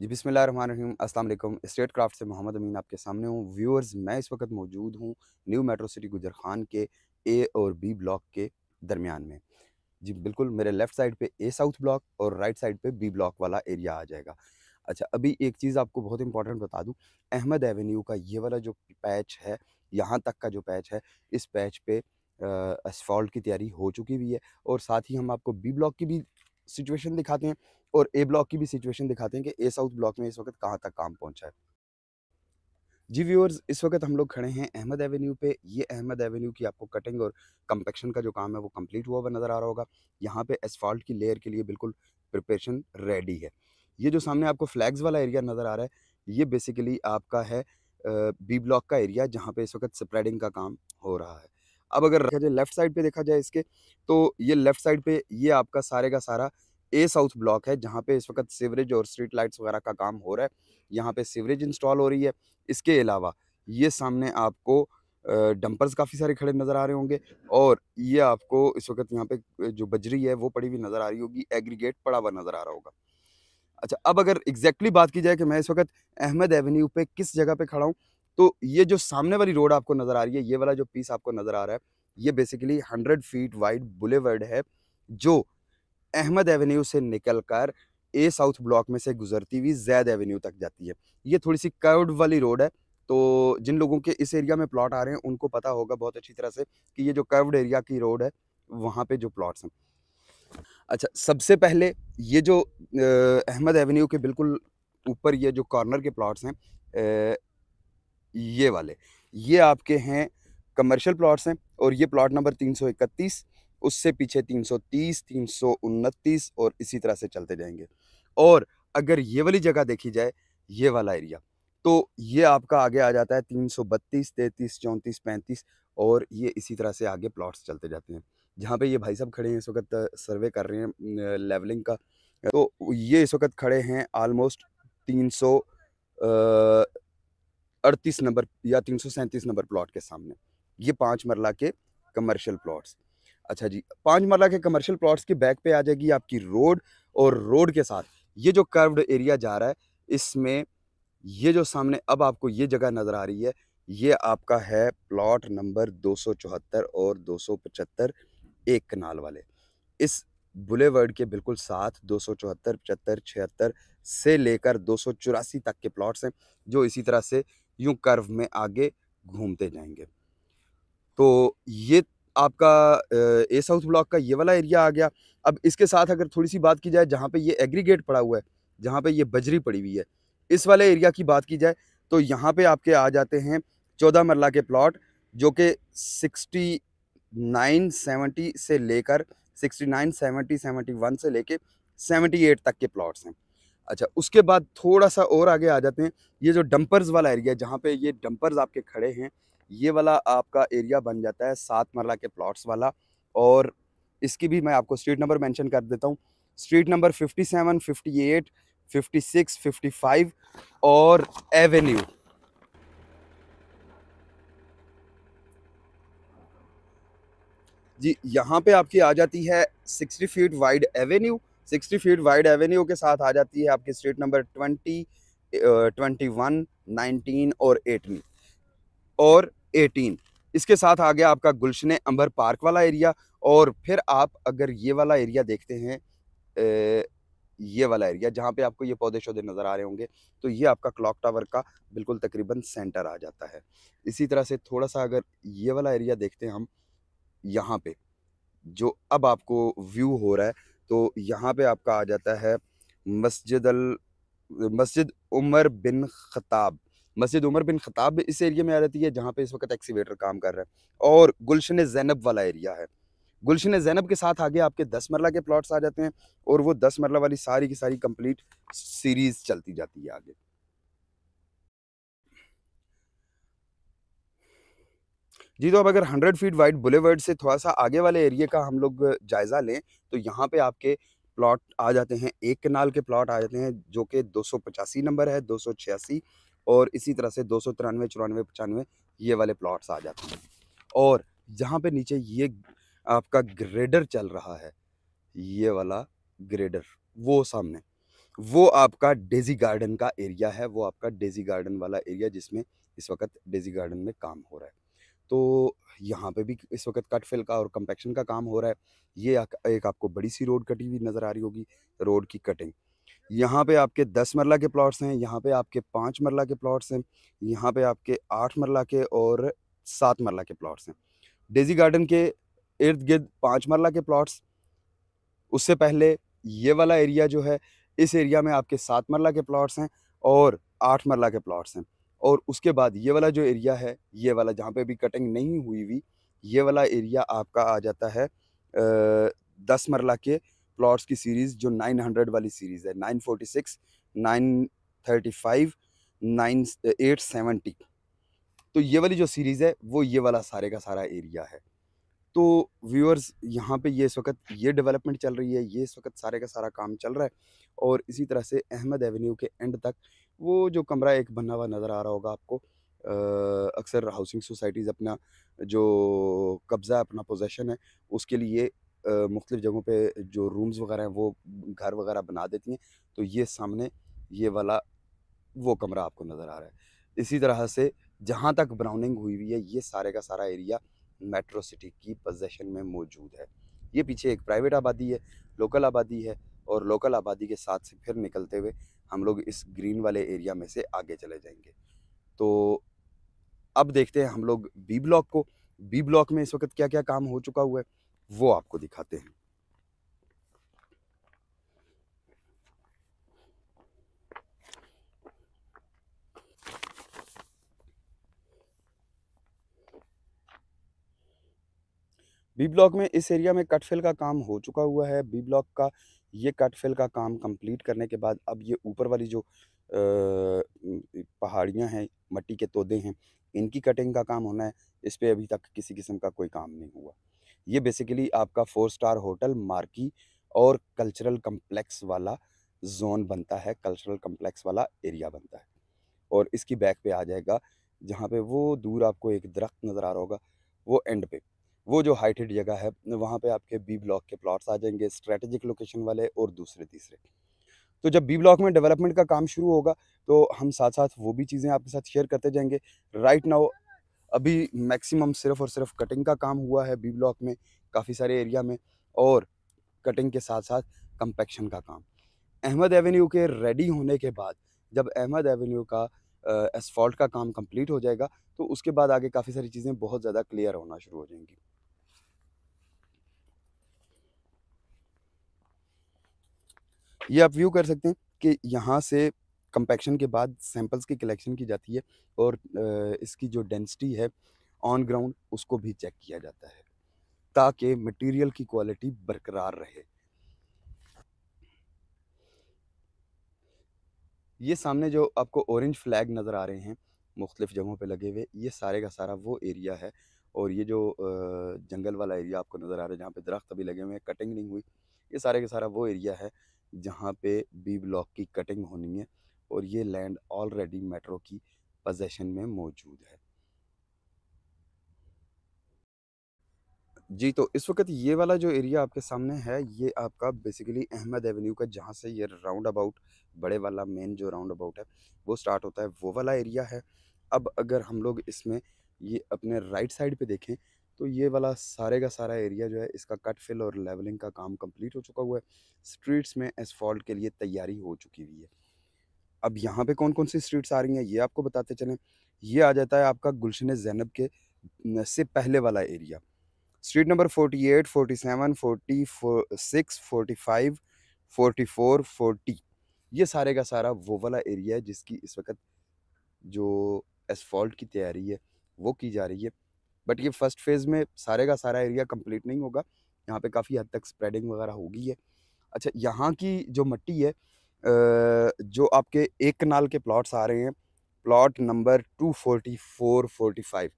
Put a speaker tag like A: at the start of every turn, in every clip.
A: जी बिसमिल अस्सलाम असल state craft से मोहम्मद अमीन आपके सामने हूँ व्यूअर्स मैं इस वक्त मौजूद हूँ न्यू मेट्रो सिटी गुजर खान के ए और बी ब्लॉक के दरमियान में जी बिल्कुल मेरे लेफ़्ट साइड पे ए साउथ ब्लॉक और राइट साइड पे बी ब्लॉक वाला एरिया आ जाएगा अच्छा अभी एक चीज़ आपको बहुत इंपॉर्टेंट बता दूँ अहमद एवेन्यू का ये वाला जो पैच है यहाँ तक का जो पैच है इस पैच पर असफॉल्ट की तैयारी हो चुकी हुई है और साथ ही हम आपको बी ब्लॉक की भी सिचुएशन दिखाते हैं और ए ब्लॉक की भी सिचुएशन दिखाते हैं कि ए साउथ ब्लॉक में इस वक्त कहाँ तक काम पहुँचा है जी व्यूअर्स इस वक्त हम लोग खड़े हैं अहमद एवेन्यू पे ये अहमद एवेन्यू की आपको कटिंग और कंपेक्शन का जो काम है वो कंप्लीट हुआ हुआ नज़र आ रहा होगा यहाँ पे एसफॉल्ट की लेयर के लिए बिल्कुल प्रिपरेशन रेडी है ये जो सामने आपको फ्लैग्स वाला एरिया नज़र आ रहा है ये बेसिकली आपका है बी ब्लॉक का एरिया जहाँ पर इस वक्त स्प्रेडिंग का काम हो रहा है अब अगर देखा जाए लेफ्ट साइड पर देखा जाए इसके तो ये लेफ्ट साइड पर ये आपका सारे का सारा ए साउथ ब्लॉक है जहाँ पे इस वक्त सीवरेज और स्ट्रीट लाइट्स वगैरह का काम हो रहा है यहाँ पे सीवरेज इंस्टॉल हो रही है इसके अलावा ये सामने आपको डंपर्स काफ़ी सारे खड़े नज़र आ रहे होंगे और ये आपको इस वक्त यहाँ पे जो बजरी है वो पड़ी हुई नज़र आ रही होगी एग्रीगेट पड़ा हुआ नज़र आ रहा होगा अच्छा अब अगर एग्जैक्टली बात की जाए कि मैं इस वक्त अहमद एवेन्यू पे किस जगह पे खड़ा हूँ तो ये जो सामने वाली रोड आपको नज़र आ रही है ये वाला जो पीस आपको नज़र आ रहा है ये basically hundred feet wide boulevard है जो अहमद एवेन्यू से निकलकर ए साउथ ब्लॉक में से गुजरती हुई जैद एवेन्यू तक जाती है ये थोड़ी सी कर्व्ड वाली रोड है तो जिन लोगों के इस एरिया में प्लॉट आ रहे हैं उनको पता होगा बहुत अच्छी तरह से कि ये जो कर्व्ड एरिया की रोड है वहाँ पे जो प्लॉट्स हैं अच्छा सबसे पहले ये जो अहमद एवेन्यू के बिल्कुल ऊपर ये जो कॉर्नर के प्लॉट्स हैं ए, ये वाले ये आपके हैं कमर्शियल प्लॉट्स हैं और ये प्लॉट नंबर तीन उससे पीछे तीन तीन सौ तीस सौ उनतीस और इसी तरह से चलते जाएंगे और अगर ये वाली जगह देखी जाए ये वाला एरिया तो ये आपका आगे आ जाता है तीन सौ बत्तीस तैंतीस चौंतीस पैंतीस और ये इसी तरह से आगे प्लॉट्स चलते जाते हैं जहाँ पे ये भाई साहब खड़े हैं इस वक्त सर्वे कर रहे हैं लेवलिंग का तो ये इस वक्त खड़े हैं आलमोस्ट तीन सौ अड़तीस नंबर या तीन सौ सैंतीस नंबर प्लॉट के सामने ये पाँच मरला के कमर्शियल प्लॉट्स अच्छा जी पाँच मरला के कमर्शियल प्लॉट्स की बैक पे आ जाएगी आपकी रोड और रोड के साथ ये जो कर्व्ड एरिया जा रहा है इसमें ये जो सामने अब आपको ये जगह नज़र आ रही है ये आपका है प्लॉट नंबर दो और दो एक कनाल वाले इस बुलेवर्ड के बिल्कुल साथ दो सौ चौहत्तर पचहत्तर छिहत्तर से लेकर दो सौ चौरासी तक के प्लॉट्स हैं जो इसी तरह से यूं कर्व में आगे घूमते जाएंगे तो ये आपका ए साउथ ब्लॉक का ये वाला एरिया आ गया अब इसके साथ अगर थोड़ी सी बात की जाए जहाँ पे ये एग्रीगेट पड़ा हुआ है जहाँ पे ये बजरी पड़ी हुई है इस वाले एरिया की बात की जाए तो यहाँ पे आपके आ जाते हैं चौदह मरला के प्लॉट जो कि सिक्सटी नाइन सेवेंटी से लेकर sixty nine seventy seventy one से लेके सेवेंटी एट तक के प्लॉट्स हैं अच्छा उसके बाद थोड़ा सा और आगे आ जाते हैं ये जो डंपर्स वाला एरिया जहाँ पर ये डंपर्स आपके खड़े हैं ये वाला आपका एरिया बन जाता है सात मरला के प्लॉट्स वाला और इसकी भी मैं आपको स्ट्रीट नंबर मेंशन कर देता हूँ स्ट्रीट नंबर 57, 58, 56, 55 और एवेन्यू जी यहाँ पे आपकी आ जाती है 60 feet wide avenue 60 feet wide avenue के साथ आ जाती है आपकी स्ट्रीट नंबर 20, 21, 19 और 18 और एटीन इसके साथ आ गया आपका गुलशन अंबर पार्क वाला एरिया और फिर आप अगर ये वाला एरिया देखते हैं ए, ये वाला एरिया जहाँ पे आपको ये पौधे शौधे नज़र आ रहे होंगे तो ये आपका क्लॉक टावर का बिल्कुल तकरीबन सेंटर आ जाता है इसी तरह से थोड़ा सा अगर ये वाला एरिया देखते हैं हम यहाँ पे जो अब आपको व्यू हो रहा है तो यहाँ पे आपका आ जाता है मस्जिद अल मस्जिद उमर बिन ख़ताब मस्जिद उमर बिन ख़ताब भी इस एरिया में आ जाती है जहाँ पे इस वक्त एक्सीवेटर काम कर रहा है और गुलशन जैनब वाला एरिया है गुलशन जैनब के साथ आगे आपके दस मरला के प्लॉट्स आ जाते हैं और वो दस मरला वाली सारी की सारी कंप्लीट सीरीज़ चलती जाती है आगे जी तो अब अगर 100 फीट वाइड बुलेवर्ड से थोड़ा सा आगे वाले एरिया का हम लोग जायज़ा लें तो यहाँ पे आपके प्लॉट आ जाते हैं एक कनाल के प्लॉट आ जाते हैं जो कि दो नंबर है दो और इसी तरह से दो सौ तिरानवे चौरानवे पचानवे ये वाले प्लॉट्स आ जाते हैं और यहाँ पे नीचे ये आपका ग्रेडर चल रहा है ये वाला ग्रेडर वो सामने वो आपका डेजी गार्डन का एरिया है वो आपका डेजी गार्डन वाला एरिया जिसमें इस वक्त डेजी गार्डन में काम हो रहा है तो यहाँ पे भी इस वक्त कट फिल का और कंपेक्शन का काम हो रहा है ये एक आपको बड़ी सी रोड कटी हुई नज़र आ रही होगी रोड की कटिंग यहाँ पे आपके दस मरला के प्लॉट्स हैं यहाँ पे आपके पाँच मरला के प्लॉट्स हैं यहाँ पे आपके आठ मरला के और सात मरला के प्लॉट्स हैं डेजी गार्डन के इर्द गिर्द पाँच मरला के प्लॉट्स उससे पहले ये वाला एरिया जो है इस एरिया में आपके सात मरला के प्लॉट्स हैं और आठ मरला के प्लॉट्स हैं और उसके बाद ये वाला जो एरिया है ये वाला जहाँ पे अभी कटिंग नहीं हुई हुई ये वाला एरिया आपका आ जाता है दस मरला के प्लॉट्स की सीरीज़ जो 900 वाली सीरीज़ है 946, 935, 9870 तो ये वाली जो सीरीज़ है वो ये वाला सारे का सारा एरिया है तो व्यूअर्स यहाँ पे ये इस वक्त ये डेवलपमेंट चल रही है ये इस वक्त सारे का सारा काम चल रहा है और इसी तरह से अहमद एवेन्यू के एंड तक वो जो कमरा एक बना हुआ नज़र आ रहा होगा आपको अक्सर हाउसिंग सोसाइटीज़ अपना जो कब्ज़ा अपना पोजेशन है उसके लिए मुख्तलिफ़ जगहों पर जो रूम्स वगैरह हैं वो घर वगैरह बना देती हैं तो ये सामने ये वाला वो कमरा आपको नज़र आ रहा है इसी तरह से जहाँ तक ब्राउनिंग हुई हुई है ये सारे का सारा एरिया मेट्रो सिटी की पोजेशन में मौजूद है ये पीछे एक प्राइवेट आबादी है लोकल आबादी है और लोकल आबादी के साथ से फिर निकलते हुए हम लोग इस ग्रीन वाले एरिया में से आगे चले जाएंगे तो अब देखते हैं हम लोग बी ब्लॉक को बी ब्लॉक में इस वक्त क्या क्या काम हो चुका हुआ है वो आपको दिखाते हैं बी ब्लॉक में इस एरिया में कटफिल का काम हो चुका हुआ है बी ब्लॉक का ये कटफिल का काम कंप्लीट करने के बाद अब ये ऊपर वाली जो पहाड़ियां हैं मट्टी के तोदे हैं इनकी कटिंग का काम होना है इस पर अभी तक किसी किस्म का कोई काम नहीं हुआ ये बेसिकली आपका फोर स्टार होटल मार्की और कल्चरल कम्प्लेक्स वाला जोन बनता है कल्चरल कम्प्लेक्स वाला एरिया बनता है और इसकी बैक पे आ जाएगा जहाँ पे वो दूर आपको एक दरख्त नज़र आ रहा होगा वो एंड पे वो जो हाइटेड जगह है वहाँ पे आपके बी ब्लॉक के प्लॉट्स आ जाएंगे स्ट्रेटजिक लोकेशन वाले और दूसरे तीसरे तो जब बी ब्लॉक में डेवलपमेंट का काम शुरू होगा तो हम साथ साथ वो भी चीज़ें आपके साथ शेयर करते जाएंगे राइट नाउ अभी मैक्सिमम सिर्फ और सिर्फ कटिंग का काम हुआ है बी ब्लॉक में काफ़ी सारे एरिया में और कटिंग के साथ साथ कंपेक्शन का काम अहमद एवेन्यू के रेडी होने के बाद जब अहमद एवेन्यू का एसफॉल्ट का काम कंप्लीट हो जाएगा तो उसके बाद आगे काफ़ी सारी चीज़ें बहुत ज़्यादा क्लियर होना शुरू हो जाएंगी ये आप व्यू कर सकते हैं कि यहाँ से कंपैक्शन के बाद सैंपल्स की कलेक्शन की जाती है और इसकी जो डेंसिटी है ऑन ग्राउंड उसको भी चेक किया जाता है ताकि मटेरियल की क्वालिटी बरकरार रहे ये सामने जो आपको ऑरेंज फ्लैग नज़र आ रहे हैं मुख्तलिफ जगहों पे लगे हुए ये सारे का सारा वो एरिया है और ये जो जंगल वाला एरिया आपको नज़र आ रहा है जहाँ पे दरख्त अभी लगे हुए हैं कटिंग नहीं हुई ये सारे का सारा वो एरिया है जहाँ पे बी ब्लॉक की कटिंग होनी है और ये लैंड ऑलरेडी मेट्रो की पोजेशन में मौजूद है जी तो इस वक्त ये वाला जो एरिया आपके सामने है ये आपका बेसिकली अहमद एवेन्यू का जहाँ से ये राउंड अबाउट बड़े वाला मेन जो राउंड अबाउट है वो स्टार्ट होता है वो वाला एरिया है अब अगर हम लोग इसमें ये अपने राइट साइड पे देखें तो ये वाला सारे का सारा एरिया जो है इसका कट फिल और लेवलिंग का काम कम्प्लीट हो चुका हुआ है स्ट्रीट्स में एसफॉल्ट के लिए तैयारी हो चुकी हुई है अब यहाँ पे कौन कौन सी स्ट्रीट्स आ रही हैं ये आपको बताते चलें ये आ जाता है आपका गुलशन जैनब के से पहले वाला area street number forty eight forty seven forty six forty five forty four forty ये सारे का सारा वो वाला एरिया है जिसकी इस वक्त जो एसफॉल्ट की तैयारी है वो की जा रही है बट ये फर्स्ट फेज़ में सारे का सारा एरिया कंप्लीट नहीं होगा यहाँ पे काफ़ी हद तक स्प्रेडिंग वगैरह होगी है अच्छा यहाँ की जो मट्टी है जो आपके एक कनाल के प्लॉट्स आ रहे हैं plot number two forty four forty five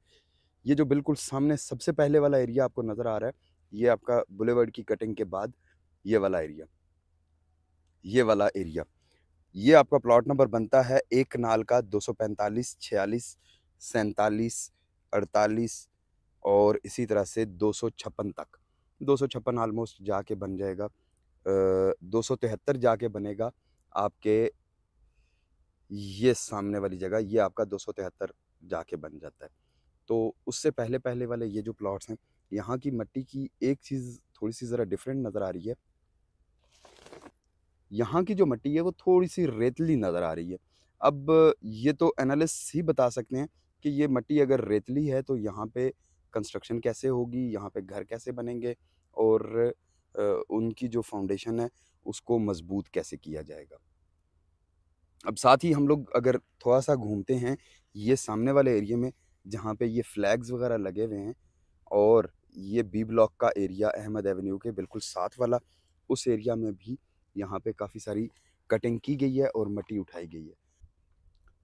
A: ये जो बिल्कुल सामने सबसे पहले वाला एरिया आपको नज़र आ रहा है ये आपका बुलेवर्ड की कटिंग के बाद ये वाला एरिया ये वाला एरिया ये आपका प्लॉट नंबर बनता है एक कनाल का दो सौ पैंतालीस छियालीस सैंतालीस अड़तालीस और इसी तरह से दो सौ छप्पन तक दो सौ छप्पन आलमोस्ट जाके बन जाएगा दो सौ तिहत्तर जाके बनेगा आपके ये सामने वाली जगह ये आपका दो सौ तिहत्तर जाके बन जाता है तो उससे पहले पहले वाले ये जो प्लॉट्स हैं यहाँ की मिट्टी की एक चीज़ थोड़ी सी ज़रा डिफरेंट नज़र आ रही है यहाँ की जो मिट्टी है वो थोड़ी सी रेतली नज़र आ रही है अब ये तो एनालिस्ट ही बता सकते हैं कि ये मिट्टी अगर रेतली है तो यहाँ पे कंस्ट्रक्शन कैसे होगी यहाँ पे घर कैसे बनेंगे और उनकी जो फाउंडेशन है उसको मजबूत कैसे किया जाएगा अब साथ ही हम लोग अगर थोड़ा सा घूमते हैं ये सामने वाले एरिया में जहाँ पे ये फ्लैग्स वगैरह लगे हुए हैं और ये बी ब्लॉक का एरिया अहमद एवेन्यू के बिल्कुल साथ वाला उस एरिया में भी यहाँ पे काफ़ी सारी कटिंग की गई है और मट्टी उठाई गई है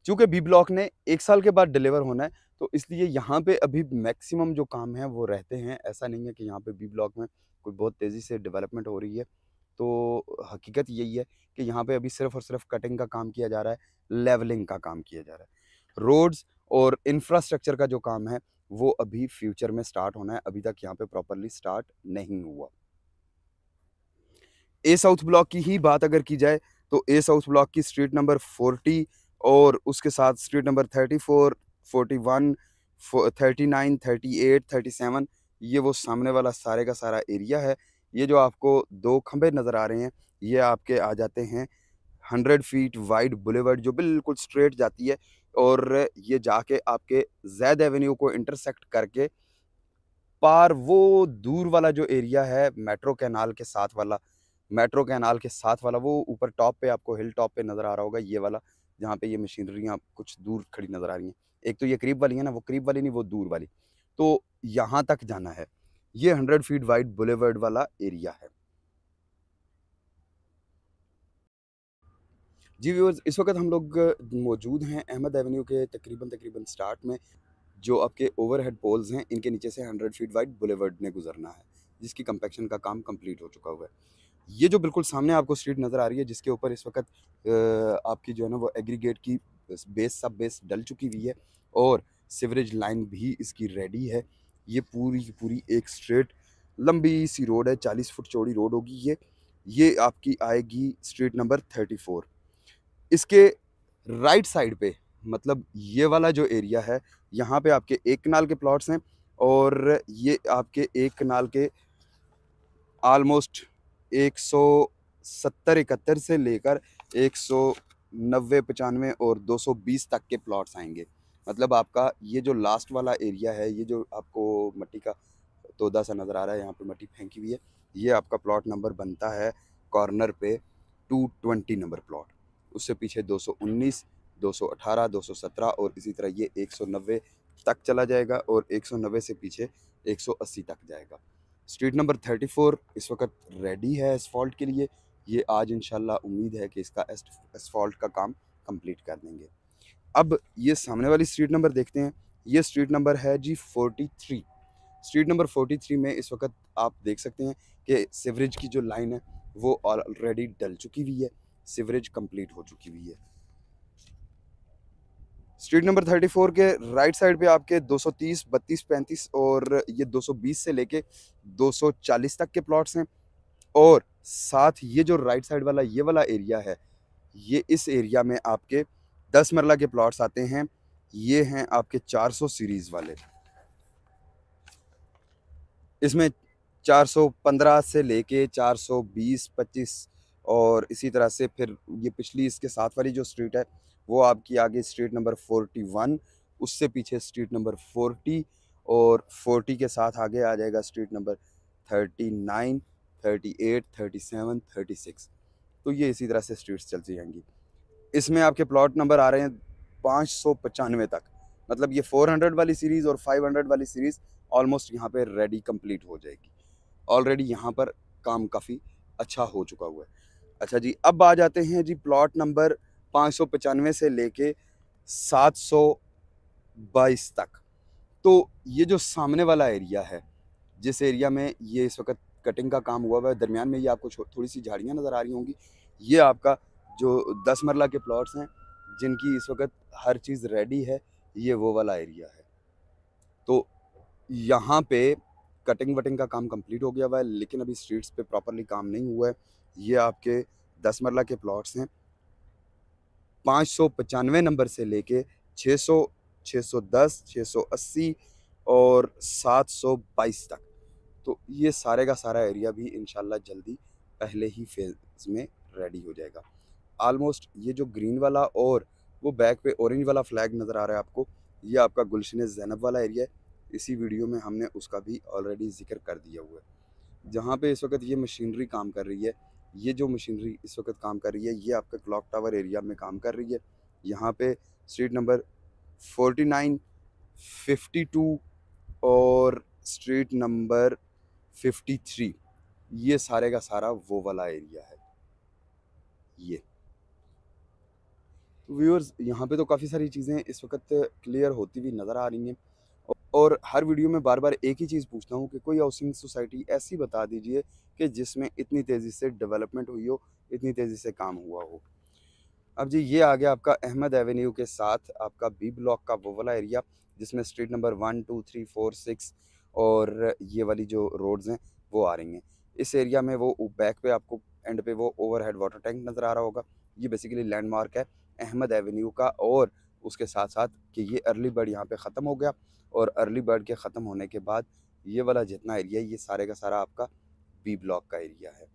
A: चूँकि बी ब्लॉक ने एक साल के बाद डिलीवर होना है तो इसलिए यहाँ पे अभी मैक्सिमम जो काम है वो रहते हैं ऐसा नहीं है कि यहाँ पे बी ब्लॉक में कोई बहुत तेज़ी से डेवलपमेंट हो रही है तो हकीकत यही है कि यहाँ पे अभी सिर्फ और सिर्फ कटिंग का काम किया जा रहा है लेवलिंग का काम किया जा रहा है रोड्स और इंफ्रास्ट्रक्चर का जो काम है वो अभी फ्यूचर में स्टार्ट होना है अभी तक यहाँ पे प्रॉपरली स्टार्ट नहीं हुआ ए साउथ ब्लॉक की ही बात अगर की जाए तो ए साउथ ब्लॉक की स्ट्रीट नंबर फोर्टी और उसके साथ street number thirty four forty one thirty nine thirty eight thirty seven ये वो सामने वाला सारे का सारा एरिया है ये जो आपको दो खंभे नज़र आ रहे हैं ये आपके आ जाते हैं हंड्रेड फीट वाइड बुलेवर्ड जो बिल्कुल स्ट्रेट जाती है और ये जाके आपके जैद एवेन्यू को इंटरसेक्ट करके पार वो दूर वाला जो एरिया है मेट्रो कैनाल के साथ वाला मेट्रो कैनाल के साथ वाला वो ऊपर टॉप पे आपको हिल टॉप पे नज़र आ रहा होगा ये वाला जहाँ पे ये मशीनरियाँ कुछ दूर खड़ी नज़र आ रही हैं एक तो ये करीब वाली है ना वो करीब वाली नहीं वो दूर वाली तो यहाँ तक जाना है ये हंड्रेड फीट वाइड बुलेवर्ड वाला एरिया है जी व्यूअर्स इस वक्त हम लोग मौजूद हैं अहमद एवेन्यू के तकरीबन तकरीबन स्टार्ट में जो आपके ओवरहेड पोल्स हैं इनके नीचे से हंड्रेड फीट वाइड बुलेवर्ड ने गुजरना है जिसकी कंपेक्शन का काम कंप्लीट हो चुका हुआ है ये जो बिल्कुल सामने आपको स्ट्रीट नज़र आ रही है जिसके ऊपर इस वक्त आपकी जो है ना वो एग्रीगेट की बेस सब बेस डल चुकी हुई है और सिवरेज लाइन भी इसकी रेडी है ये पूरी की पूरी एक स्ट्रेट लंबी सी रोड है चालीस फुट चौड़ी रोड होगी ये ये आपकी आएगी स्ट्रीट नंबर थर्टी फोर इसके राइट साइड पे मतलब ये वाला जो एरिया है यहाँ पे आपके एक कनाल के प्लॉट्स हैं और ये आपके एक कनाल के आलमोस्ट एक सौ सत्तर इकहत्तर से लेकर एक सौ नब्बे पचानवे और दो सौ बीस तक के प्लॉट्स आएंगे मतलब आपका ये जो लास्ट वाला एरिया है ये जो आपको मट्टी का तोदा सा नज़र आ रहा है यहाँ पे मट्टी फेंकी हुई है ये आपका प्लॉट नंबर बनता है कॉर्नर पे 220 नंबर प्लॉट उससे पीछे 219, 218, 217 और इसी तरह ये 190 तक चला जाएगा और 190 से पीछे 180 तक जाएगा स्ट्रीट नंबर 34 इस वक्त रेडी है एसफॉल्ट के लिए ये आज इन उम्मीद है कि इसका एसफॉल्ट का काम कंप्लीट कर देंगे अब ये सामने वाली स्ट्रीट नंबर देखते हैं ये स्ट्रीट नंबर है जी forty three street number forty three में इस वक्त आप देख सकते हैं कि सिवरेज की जो लाइन है वो ऑलरेडी डल चुकी हुई है सिवरेज कंप्लीट हो चुकी हुई है स्ट्रीट नंबर 34 के राइट साइड पे आपके 230, 32, 35 और ये 220 से लेके 240 तक के प्लॉट्स हैं और साथ ये जो राइट साइड वाला ये वाला एरिया है ये इस एरिया में आपके दस मरला के प्लॉट्स आते हैं ये हैं आपके 400 सीरीज़ वाले इसमें 415 से लेके 420 25 और इसी तरह से फिर ये पिछली इसके साथ वाली जो स्ट्रीट है वो आपकी आगे स्ट्रीट नंबर 41 उससे पीछे स्ट्रीट नंबर 40 और 40 के साथ आगे आ जाएगा स्ट्रीट नंबर 39 38 37 36 तो ये इसी तरह से स्ट्रीट्स चलती जाएंगी इसमें आपके प्लॉट नंबर आ रहे हैं पाँच सौ पचानवे तक मतलब ये फोर हंड्रेड वाली सीरीज़ और फाइव हंड्रेड वाली सीरीज़ ऑलमोस्ट यहाँ पे रेडी कंप्लीट हो जाएगी ऑलरेडी यहाँ पर काम काफ़ी अच्छा हो चुका हुआ है अच्छा जी अब आ जाते हैं जी प्लॉट नंबर पाँच सौ पचानवे से लेके सात सौ बाईस तक तो ये जो सामने वाला एरिया है जिस एरिया में ये इस वक्त कटिंग का काम हुआ हुआ है दरमियान में ये आपको थोड़ी सी झाड़ियाँ नज़र आ रही होंगी ये आपका जो दस मरला के प्लॉट्स हैं जिनकी इस वक्त हर चीज़ रेडी है ये वो वाला एरिया है तो यहाँ पे कटिंग वटिंग का काम कंप्लीट हो गया हुआ है लेकिन अभी स्ट्रीट्स पे प्रॉपरली काम नहीं हुआ है ये आपके दस मरला के प्लॉट्स हैं पाँच सौ पचानवे नंबर से लेके छः सौ छः सौ दस छः सौ अस्सी और सात सौ बाईस तक तो ये सारे का सारा एरिया भी इन जल्दी पहले ही फेज़ में रेडी हो जाएगा आलमोस्ट ये जो ग्रीन वाला और वो बैक पे ऑरेंज वाला फ्लैग नज़र आ रहा है आपको ये आपका गुलशन जैनब वाला एरिया है इसी वीडियो में हमने उसका भी ऑलरेडी जिक्र कर दिया हुआ है जहाँ पे इस वक्त ये मशीनरी काम कर रही है ये जो मशीनरी इस वक्त काम कर रही है ये आपका क्लॉक टावर एरिया में काम कर रही है यहाँ पर street number forty nine fifty two और स्ट्रीट नंबर फिफ्टी थ्री ये सारे का सारा वो वाला एरिया है ये तो व्यूअर्स यहाँ पे तो काफ़ी सारी चीज़ें इस वक्त क्लियर होती हुई नज़र आ रही हैं और हर वीडियो में बार बार एक ही चीज़ पूछता हूँ कि कोई हाउसिंग सोसाइटी ऐसी बता दीजिए कि जिसमें इतनी तेज़ी से डेवलपमेंट हुई हो इतनी तेज़ी से काम हुआ हो अब जी ये आ गया आपका अहमद एवेन्यू के साथ आपका बी ब्लॉक का वो वाला एरिया जिसमें street number one two three four six और ये वाली जो रोड्स हैं वो आ रही हैं इस एरिया में वो बैक पे आपको एंड पे वो ओवरहेड वाटर टैंक नज़र आ रहा होगा ये बेसिकली लैंडमार्क है अहमद एवेन्यू का और उसके साथ साथ कि ये अर्ली बर्ड यहाँ पे ख़त्म हो गया और अर्ली बर्ड के ख़त्म होने के बाद ये वाला जितना एरिया ये सारे का सारा आपका बी ब्लॉक का एरिया है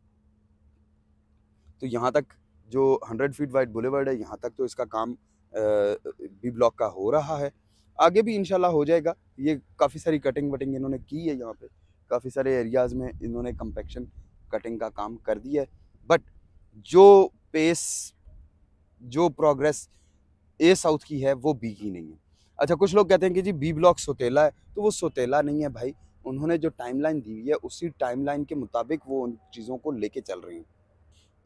A: तो यहाँ तक जो हंड्रेड फीट वाइड बुलेवर्ड है यहाँ तक तो इसका काम बी ब्लॉक का हो रहा है आगे भी इनशाला हो जाएगा ये काफ़ी सारी कटिंग वटिंग इन्होंने की है यहाँ पर काफ़ी सारे एरियाज़ में इन्होंने कंपेक्शन कटिंग का काम कर दिया है बट जो पेस जो प्रोग्रेस ए साउथ की है वो बी की नहीं है अच्छा कुछ लोग कहते हैं कि जी बी ब्लॉक सोतेला है तो वो सोतेला नहीं है भाई उन्होंने जो टाइमलाइन दी हुई है उसी टाइमलाइन के मुताबिक वो उन चीज़ों को लेके चल रही हैं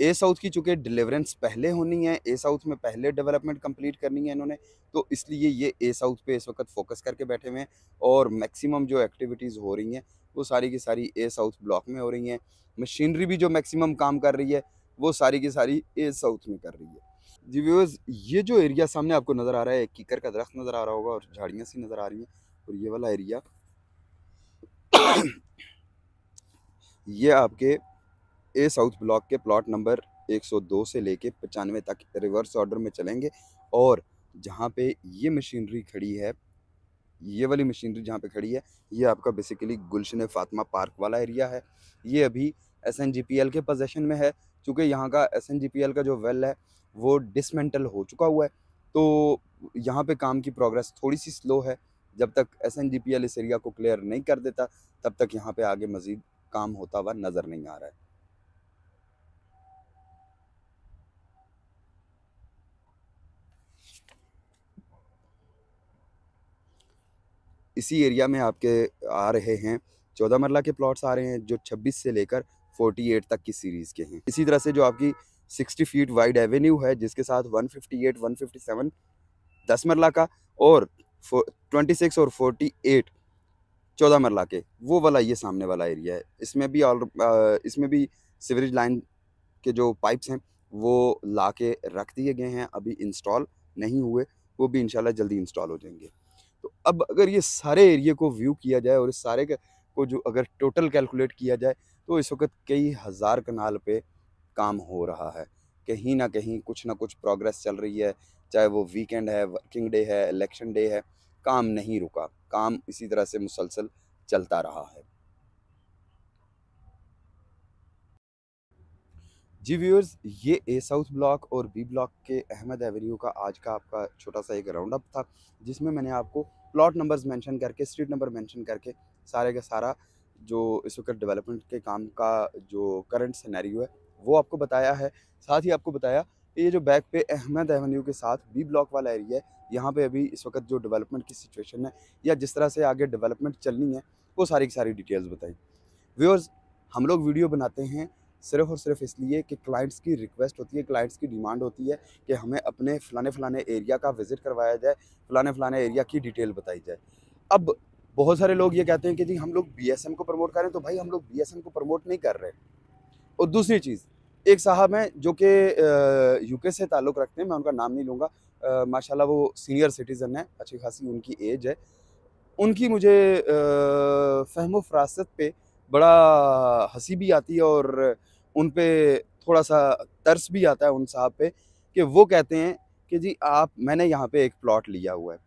A: ए साउथ की चूँकि डिलीवरेंस पहले होनी है ए साउथ में पहले डेवलपमेंट कंप्लीट करनी है इन्होंने तो इसलिए ये ए साउथ पे इस वक्त फोकस करके बैठे हुए हैं और मैक्सिमम जो एक्टिविटीज़ हो रही हैं वो सारी की सारी ए साउथ ब्लॉक में हो रही हैं मशीनरी भी जो मैक्सिमम काम कर रही है वो सारी की सारी ए साउथ में कर रही है जी व्यवर्स ये जो एरिया सामने आपको नज़र आ रहा है एक कीकर का दरख्त नज़र आ रहा होगा और झाड़ियाँ सी नज़र आ रही हैं और ये वाला एरिया ये आपके ए साउथ ब्लॉक के प्लॉट नंबर 102 से लेके पचानवे तक रिवर्स ऑर्डर में चलेंगे और जहाँ पे ये मशीनरी खड़ी है ये वाली मशीनरी जहाँ पे खड़ी है ये आपका बेसिकली गुलशन फ़ातमा पार्क वाला एरिया है ये अभी एस के पोजेशन में है चूँकि यहाँ का एस का जो वेल है वो डिसमेंटल हो चुका हुआ है तो यहाँ पे काम की प्रोग्रेस थोड़ी सी स्लो है जब तक S N G P L इस एरिया को क्लियर नहीं कर देता तब तक यहाँ पे आगे मज़ीद काम होता हुआ नज़र नहीं आ रहा है इसी एरिया में आपके आ रहे हैं चौदह मरला के प्लॉट्स आ रहे हैं जो 26 से लेकर 48 तक की सीरीज़ के हैं इसी तरह से जो आपकी 60 फीट वाइड एवेन्यू है जिसके साथ 158, 157 दस मरला का और 26 और 48 चौदह मरला के वो वाला ये सामने वाला एरिया है इसमें भी और इसमें भी सीवरेज लाइन के जो पाइप्स हैं वो ला के रख दिए गए हैं अभी इंस्टॉल नहीं हुए वो भी इंशाल्लाह जल्दी इंस्टॉल हो जाएंगे तो अब अगर ये सारे एरिए को व्यू किया जाए और इस सारे को जो अगर टोटल कैलकुलेट किया जाए तो इस वक्त कई हज़ार कनाल पे काम हो रहा है कहीं ना कहीं कुछ ना कुछ प्रोग्रेस चल रही है चाहे वो वीकेंड है वर्किंग डे है इलेक्शन डे है काम नहीं रुका काम इसी तरह से मुसलसल चलता रहा है जी व्यूअर्स ये ए साउथ ब्लॉक और बी ब्लॉक के अहमद एवेन्यू का आज का आपका छोटा सा एक राउंड अप था जिसमें मैंने आपको प्लॉट नंबर्स मेंशन करके स्ट्रीट नंबर मेंशन करके सारे का सारा जो इस वक्त डेवलपमेंट के काम का जो करंट सिनेरियो है वो आपको बताया है साथ ही आपको बताया ये जो बैक पे अहमद एवेन्यू के साथ बी ब्लॉक वाला एरिया है यहाँ पे अभी इस वक्त जो डेवलपमेंट की सिचुएशन है या जिस तरह से आगे डेवलपमेंट चलनी है वो सारी की सारी डिटेल्स बताई व्यूअर्स हम लोग वीडियो बनाते हैं सिर्फ और सिर्फ इसलिए कि क्लाइंट्स की रिक्वेस्ट होती है क्लाइंट्स की डिमांड होती है कि हमें अपने फ़लाने फ़लाने एरिया का विज़िट करवाया जाए फ़लाने फ़लाने एरिया की डिटेल बताई जाए अब बहुत सारे लोग ये कहते हैं कि जी हम लोग बी को प्रमोट करें तो भाई हम लोग बी को प्रमोट नहीं कर रहे और दूसरी चीज़ एक साहब हैं जो कि यूके से ताल्लुक़ रखते हैं मैं उनका नाम नहीं लूँगा माशाल्लाह वो सीनियर सिटीज़न है अच्छी खासी उनकी एज है उनकी मुझे फहम फरासत पे बड़ा हंसी भी आती है और उन पर थोड़ा सा तर्स भी आता है उन साहब पे कि वो कहते हैं कि जी आप मैंने यहाँ पे एक प्लॉट लिया हुआ है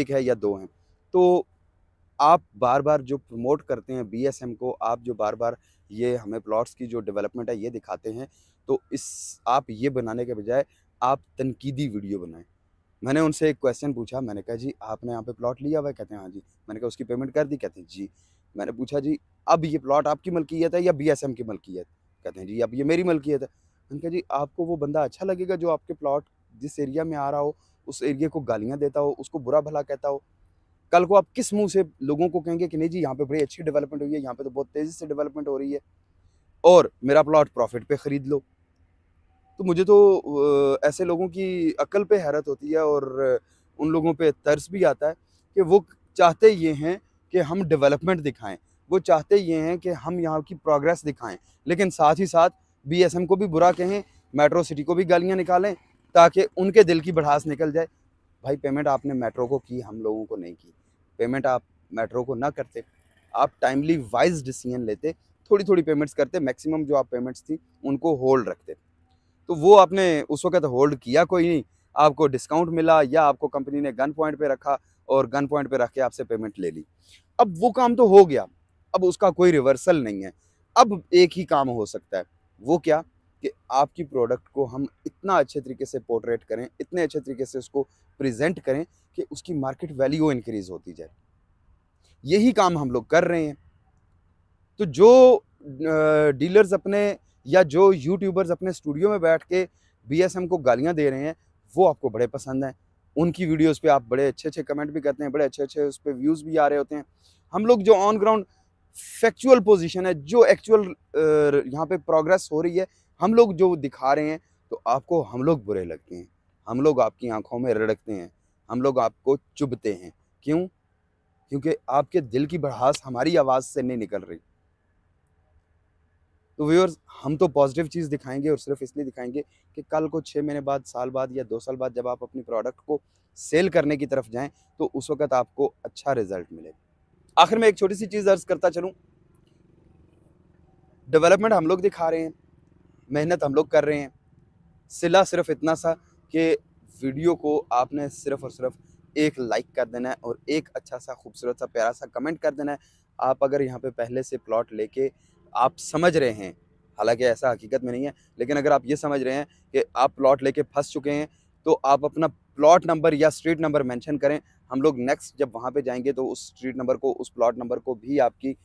A: एक है या दो हैं तो आप बार बार जो प्रमोट करते हैं बी को आप जो बार बार ये हमें प्लॉट्स की जो डेवलपमेंट है ये दिखाते हैं तो इस आप ये बनाने के बजाय आप तनकीदी वीडियो बनाएं मैंने उनसे एक क्वेश्चन पूछा मैंने कहा जी आपने यहाँ पे प्लॉट लिया हुआ कहते हैं हाँ जी मैंने कहा उसकी पेमेंट कर दी कहते हैं जी मैंने पूछा जी अब ये प्लॉट आपकी मलकियत है या बी एस एम की मलकियत कहते हैं जी अब ये मेरी मलकियत है मैंने कहा जी आपको वो बंदा अच्छा लगेगा जो आपके प्लॉट जिस एरिया में आ रहा हो उस एरिया को गालियाँ देता हो उसको बुरा भला कहता हो कल को आप किस मुंह से लोगों को कहेंगे कि नहीं जी यहाँ पे बड़ी अच्छी डेवलपमेंट हुई है यहाँ पे तो बहुत तेज़ी से डेवलपमेंट हो रही है और मेरा प्लॉट प्रॉफिट पे ख़रीद लो तो मुझे तो ऐसे लोगों की अकल पे हैरत होती है और उन लोगों पे तर्स भी आता है कि वो चाहते ये हैं कि हम डेवलपमेंट दिखाएं वो चाहते ये हैं कि हम यहाँ की प्रोग्रेस दिखाएं लेकिन साथ ही साथ बी को भी बुरा कहें मेट्रो सिटी को भी गालियाँ निकालें ताकि उनके दिल की बढ़ास निकल जाए भाई पेमेंट आपने मेट्रो को की हम लोगों को नहीं की पेमेंट आप मेट्रो को ना करते आप टाइमली वाइज डिसीजन लेते थोड़ी थोड़ी पेमेंट्स करते मैक्सिमम जो आप पेमेंट्स थी उनको होल्ड रखते तो वो आपने उस वक्त होल्ड किया कोई नहीं आपको डिस्काउंट मिला या आपको कंपनी ने गन पॉइंट पे रखा और गन पॉइंट पे रख के आपसे पेमेंट ले ली अब वो काम तो हो गया अब उसका कोई रिवर्सल नहीं है अब एक ही काम हो सकता है वो क्या कि आपकी प्रोडक्ट को हम इतना अच्छे तरीके से पोर्ट्रेट करें इतने अच्छे तरीके से उसको प्रेजेंट करें कि उसकी मार्केट वैल्यू इंक्रीज़ होती जाए यही काम हम लोग कर रहे हैं तो जो डीलर्स अपने या जो यूट्यूबर्स अपने स्टूडियो में बैठ के बी को गालियाँ दे रहे हैं वो आपको बड़े पसंद हैं उनकी वीडियोस पे आप बड़े अच्छे अच्छे कमेंट भी करते हैं बड़े अच्छे अच्छे उस पर व्यूज़ भी आ रहे होते हैं हम लोग जो ऑन ग्राउंड फैक्चुअल पोजीशन है जो एक्चुअल यहाँ पे प्रोग्रेस हो रही है हम लोग जो दिखा रहे हैं तो आपको हम लोग बुरे लगते हैं हम लोग आपकी आंखों में रड़कते हैं हम लोग आपको चुभते हैं क्यों क्योंकि आपके दिल की बढ़ास हमारी आवाज़ से नहीं निकल रही तो व्यूअर्स हम तो पॉजिटिव चीज़ दिखाएंगे और सिर्फ इसलिए दिखाएंगे कि कल को छः महीने बाद साल बाद या दो साल बाद जब आप अपने प्रोडक्ट को सेल करने की तरफ जाएं तो उस वक्त आपको अच्छा रिजल्ट मिले आखिर में एक छोटी सी चीज़ अर्ज़ करता चलूँ डेवलपमेंट हम लोग दिखा रहे हैं मेहनत हम लोग कर रहे हैं सिला सिर्फ इतना सा कि वीडियो को आपने सिर्फ और सिर्फ एक लाइक कर देना है और एक अच्छा सा खूबसूरत सा प्यारा सा कमेंट कर देना है आप अगर यहाँ पे पहले से प्लॉट लेके आप समझ रहे हैं हालांकि ऐसा हकीकत में नहीं है लेकिन अगर आप ये समझ रहे हैं कि आप प्लॉट लेके फंस चुके हैं तो आप अपना प्लॉट नंबर या स्ट्रीट नंबर मेंशन करें हम लोग नेक्स्ट जब वहाँ पर जाएंगे तो उस स्ट्रीट नंबर को उस प्लॉट नंबर को भी आपकी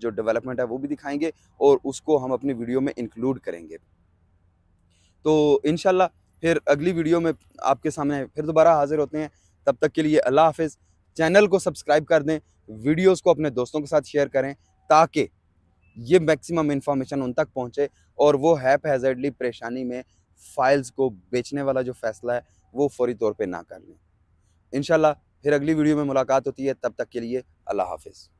A: जो डेवलपमेंट है वो भी दिखाएंगे और उसको हम अपनी वीडियो में इंक्लूड करेंगे तो इनशाला फिर अगली वीडियो में आपके सामने फिर दोबारा हाजिर होते हैं तब तक के लिए अल्लाह हाफिज़ चैनल को सब्सक्राइब कर दें वीडियोस को अपने दोस्तों के साथ शेयर करें ताकि ये मैक्सिमम इन्फॉर्मेशन उन तक पहुंचे और वो हैप हैजर्डली परेशानी में फाइल्स को बेचने वाला जो फैसला है वो फौरी तौर पे ना कर लें इन फिर अगली वीडियो में मुलाकात होती है तब तक के लिए अल्लाह हाफिज़